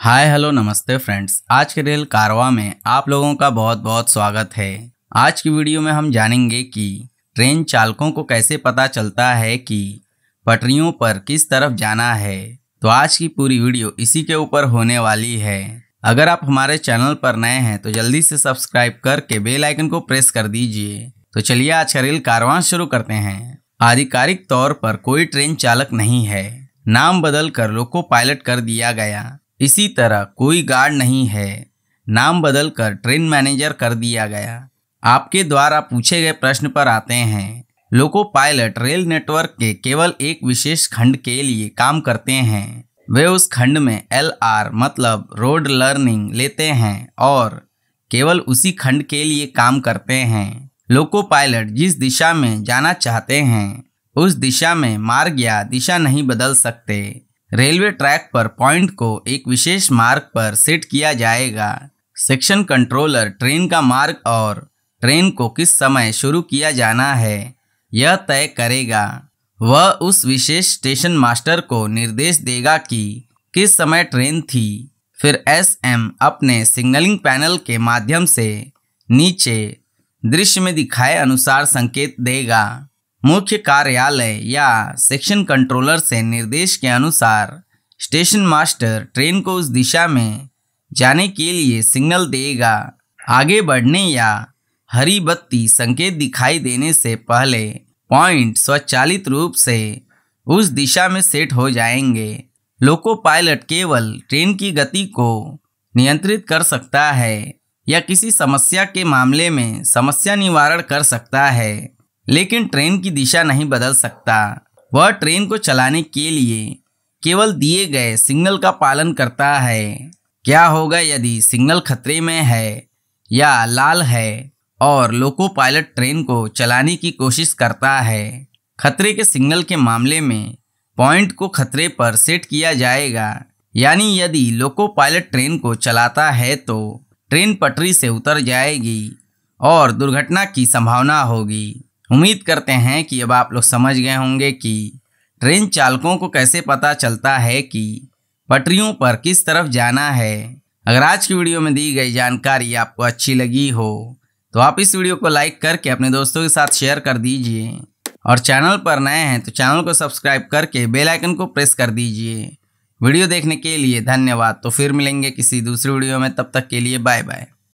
hi hello नमस्ते friends आज के रेल कारवा में आप लोगों का बहुत बहुत स्वागत है आज की वीडियो में हम जानेंगे कि ट्रेन चालकों को कैसे पता चलता है कि पटरियों पर किस तरफ जाना है तो आज की पूरी वीडियो इसी के ऊपर होने वाली है अगर आप हमारे चैनल पर नए हैं तो जल्दी से सब्सक्राइब करके बेल आइकन को प्रेस कर दीजिए तो चलिए आज का रेल कारवां शुरू करते हैं आधिकारिक तौर पर कोई ट्रेन चालक नहीं है नाम बदल कर लोको पायलट कर दिया गया इसी तरह कोई गार्ड नहीं है नाम बदलकर ट्रेन मैनेजर कर दिया गया आपके द्वारा पूछे गए प्रश्न पर आते हैं लोको पायलट रेल नेटवर्क के केवल एक विशेष खंड के लिए काम करते हैं वे उस खंड में एल आर मतलब रोड लर्निंग लेते हैं और केवल उसी खंड के लिए काम करते हैं लोको पायलट जिस दिशा में जाना चाहते हैं उस दिशा में मार्ग या दिशा नहीं बदल सकते रेलवे ट्रैक पर पॉइंट को एक विशेष मार्ग पर सेट किया जाएगा सेक्शन कंट्रोलर ट्रेन का मार्ग और ट्रेन को किस समय शुरू किया जाना है यह तय करेगा वह उस विशेष स्टेशन मास्टर को निर्देश देगा कि किस समय ट्रेन थी फिर एसएम अपने सिग्नलिंग पैनल के माध्यम से नीचे दृश्य में दिखाए अनुसार संकेत देगा मुख्य कार्यालय या सेक्शन कंट्रोलर से निर्देश के अनुसार स्टेशन मास्टर ट्रेन को उस दिशा में जाने के लिए सिग्नल देगा आगे बढ़ने या हरी बत्ती संकेत दिखाई देने से पहले पॉइंट स्वचालित रूप से उस दिशा में सेट हो जाएंगे लोको पायलट केवल ट्रेन की गति को नियंत्रित कर सकता है या किसी समस्या के मामले में समस्या निवारण कर सकता है लेकिन ट्रेन की दिशा नहीं बदल सकता वह ट्रेन को चलाने के लिए केवल दिए गए सिग्नल का पालन करता है क्या होगा यदि सिग्नल खतरे में है या लाल है और लोको पायलट ट्रेन को चलाने की कोशिश करता है खतरे के सिग्नल के मामले में पॉइंट को खतरे पर सेट किया जाएगा यानी यदि लोको पायलट ट्रेन को चलाता है तो ट्रेन पटरी से उतर जाएगी और दुर्घटना की संभावना होगी उम्मीद करते हैं कि अब आप लोग समझ गए होंगे कि ट्रेन चालकों को कैसे पता चलता है कि पटरियों पर किस तरफ जाना है अगर आज की वीडियो में दी गई जानकारी आपको अच्छी लगी हो तो आप इस वीडियो को लाइक करके अपने दोस्तों के साथ शेयर कर दीजिए और चैनल पर नए हैं तो चैनल को सब्सक्राइब करके बेल आइकन को प्रेस कर दीजिए वीडियो देखने के लिए धन्यवाद तो फिर मिलेंगे किसी दूसरी वीडियो में तब तक के लिए बाय बाय